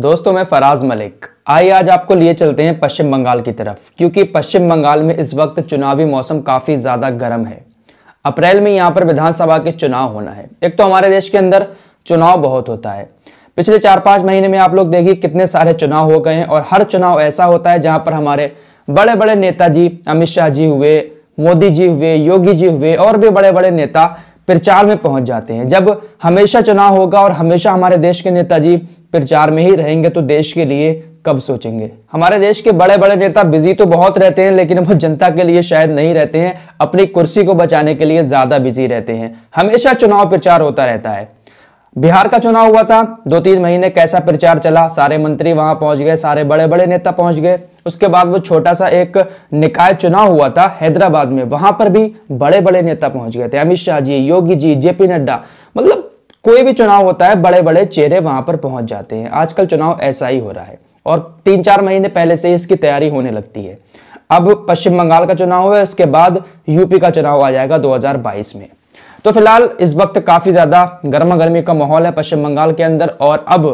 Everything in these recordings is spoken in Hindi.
दोस्तों मैं फराज मलिक आइए आज आपको लिए चलते हैं पश्चिम बंगाल की तरफ क्योंकि पश्चिम बंगाल में इस वक्त चुनावी मौसम काफ़ी ज़्यादा गर्म है अप्रैल में यहाँ पर विधानसभा के चुनाव होना है एक तो हमारे देश के अंदर चुनाव बहुत होता है पिछले चार पांच महीने में आप लोग देखिए कितने सारे चुनाव हो गए हैं और हर चुनाव ऐसा होता है जहां पर हमारे बड़े बड़े नेता जी अमित शाह जी हुए मोदी जी हुए योगी जी हुए और भी बड़े बड़े नेता प्रचार में पहुंच जाते हैं जब हमेशा चुनाव होगा और हमेशा हमारे देश के नेताजी प्रचार में ही रहेंगे तो देश के लिए कब सोचेंगे हमारे देश के बड़े बड़े नेता बिजी तो बहुत रहते हैं लेकिन वो जनता के लिए शायद नहीं रहते हैं अपनी कुर्सी को बचाने के लिए ज्यादा बिजी रहते हैं हमेशा चुनाव प्रचार होता रहता है बिहार का चुनाव हुआ था दो तीन महीने कैसा प्रचार चला सारे मंत्री वहां पहुंच गए सारे बड़े बड़े नेता पहुंच गए उसके बाद वो छोटा सा एक निकाय चुनाव हुआ था हैदराबाद में वहां पर भी बड़े बड़े नेता पहुंच गए थे अमित शाह जी योगी जी जेपी नड्डा मतलब कोई भी चुनाव होता है बड़े बड़े चेहरे वहां पर पहुंच जाते हैं आजकल चुनाव ऐसा ही हो रहा है और तीन चार महीने पहले से इसकी तैयारी होने लगती है अब पश्चिम बंगाल का चुनाव है उसके बाद यूपी का चुनाव आ जाएगा 2022 में तो फिलहाल इस वक्त काफी ज्यादा गर्मा गर्मी का माहौल है पश्चिम बंगाल के अंदर और अब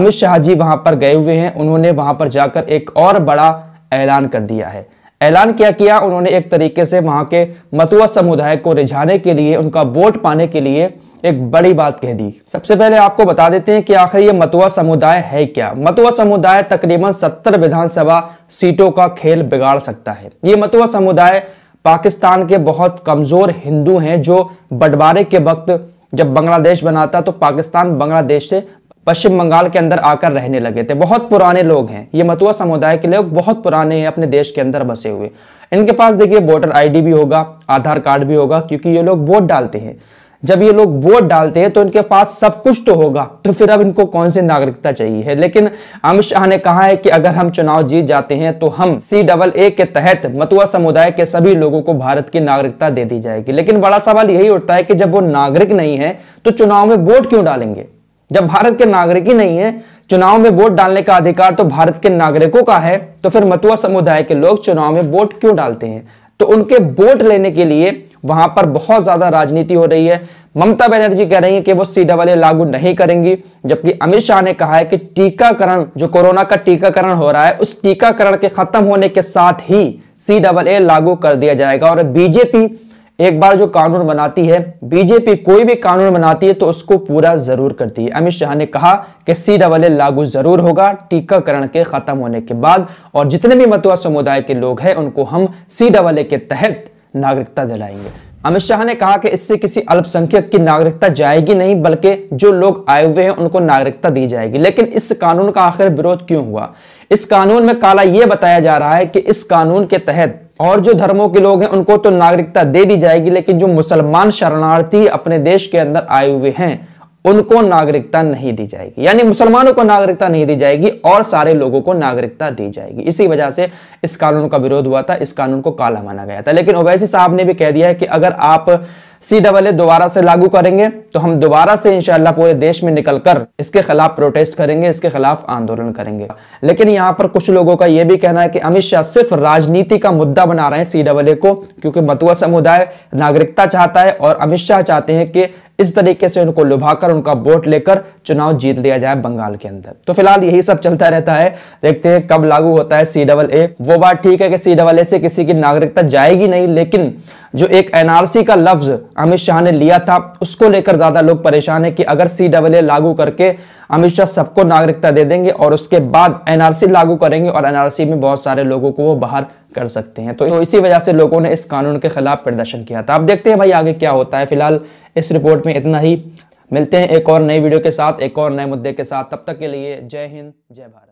अमित शाह जी वहां पर गए हुए हैं उन्होंने वहां पर जाकर एक और बड़ा ऐलान कर दिया है ऐलान क्या किया उन्होंने एक तरीके से वहां के मतुआ समुदाय को रिझाने के लिए उनका वोट पाने के लिए एक बड़ी बात कह दी सबसे पहले आपको बता देते हैं कि आखिर ये मतुआ समुदाय है क्या मतुआ समुदाय तकरीबन सत्तर विधानसभा सीटों का खेल बिगाड़ सकता है ये मतुआ समुदाय पाकिस्तान के बहुत कमजोर हिंदू हैं जो बंटवारे के वक्त जब बांग्लादेश बनाता तो पाकिस्तान बांग्लादेश से पश्चिम बंगाल के अंदर आकर रहने लगे थे बहुत पुराने लोग हैं ये मतुआ समुदाय के लोग बहुत पुराने हैं अपने देश के अंदर बसे हुए इनके पास देखिए वोटर आईडी भी होगा आधार कार्ड भी होगा क्योंकि ये लोग वोट डालते हैं जब ये लोग वोट डालते हैं तो इनके पास सब कुछ तो होगा तो फिर अब इनको कौन सी नागरिकता चाहिए है लेकिन अमित शाह ने कहा है कि अगर हम चुनाव जीत जाते हैं तो हम सी डबल ए के तहत मतुआ समुदाय के सभी लोगों को भारत की नागरिकता दे दी जाएगी लेकिन बड़ा सवाल यही उठता है कि जब वो नागरिक नहीं है तो चुनाव में वोट क्यों डालेंगे जब भारत के नागरिक ही नहीं है चुनाव में वोट डालने का अधिकार तो भारत के नागरिकों का है तो फिर मतुआ समुदाय के लोग चुनाव में वोट क्यों डालते हैं तो उनके वोट लेने के लिए वहां पर बहुत ज्यादा राजनीति हो रही है ममता बनर्जी कह रही है कि वो डबल ए लागू नहीं करेंगी जबकि अमित शाह ने कहा है कि टीकाकरण जो कोरोना का टीकाकरण हो रहा है उस टीकाकरण के खत्म होने के साथ ही सी डबल ए लागू कर दिया जाएगा और बीजेपी एक बार जो कानून बनाती है बीजेपी कोई भी कानून बनाती है तो उसको पूरा जरूर करती है अमित शाह ने कहा कि सी डबल ए लागू जरूर होगा टीकाकरण के खत्म होने के बाद और जितने भी मतुआ समुदाय के लोग हैं उनको हम सी डबल ए के तहत नागरिकता दिलाएंगे अमित शाह ने कहा कि इससे किसी अल्पसंख्यक की नागरिकता जाएगी नहीं बल्कि जो लोग आए हुए हैं उनको नागरिकता दी जाएगी लेकिन इस कानून का आखिर विरोध क्यों हुआ इस कानून में काला यह बताया जा रहा है कि इस कानून के तहत और जो धर्मों के लोग हैं उनको तो नागरिकता दे दी जाएगी लेकिन जो मुसलमान शरणार्थी अपने देश के अंदर आए हुए हैं उनको नागरिकता नहीं दी जाएगी यानी मुसलमानों को नागरिकता नहीं दी जाएगी और सारे लोगों को नागरिकता दी जाएगी इसी वजह से इस कानून का विरोध हुआ था इस कानून को काला माना गया था लेकिन ओवैसी साहब ने भी कह दिया है कि अगर आप सी डबल ए दोबारा से लागू करेंगे तो हम दोबारा से इंशाला पूरे देश में निकलकर इसके खिलाफ प्रोटेस्ट करेंगे इसके खिलाफ आंदोलन करेंगे लेकिन यहाँ पर कुछ लोगों का यह भी कहना है कि अमित शाह सिर्फ राजनीति का मुद्दा बना रहे हैं सी डबल ए को क्योंकि बतुआ समुदाय नागरिकता चाहता है और अमित शाह चाहते हैं कि इस तरीके से उनको लुभाकर उनका वोट लेकर चुनाव जीत लिया जाए बंगाल के अंदर तो फिलहाल यही सब चलता रहता है देखते हैं कब लागू होता है सी डबल ए वो बात ठीक है कि सी डबल ए से किसी की नागरिकता जाएगी नहीं लेकिन जो एक एनआरसी का लफ्ज अमित शाह ने लिया था उसको लेकर ज्यादा लोग परेशान है कि अगर सी डबल ए लागू करके अमित शाह सबको नागरिकता दे देंगे और उसके बाद एनआरसी लागू करेंगे और एनआरसी में बहुत सारे लोगों को वो बाहर कर सकते हैं तो, तो इसी वजह से लोगों ने इस कानून के खिलाफ प्रदर्शन किया था आप देखते हैं भाई आगे क्या होता है फिलहाल इस रिपोर्ट में इतना ही मिलते हैं एक और नई वीडियो के साथ एक और नए मुद्दे के साथ तब तक के लिए जय हिंद जय भारत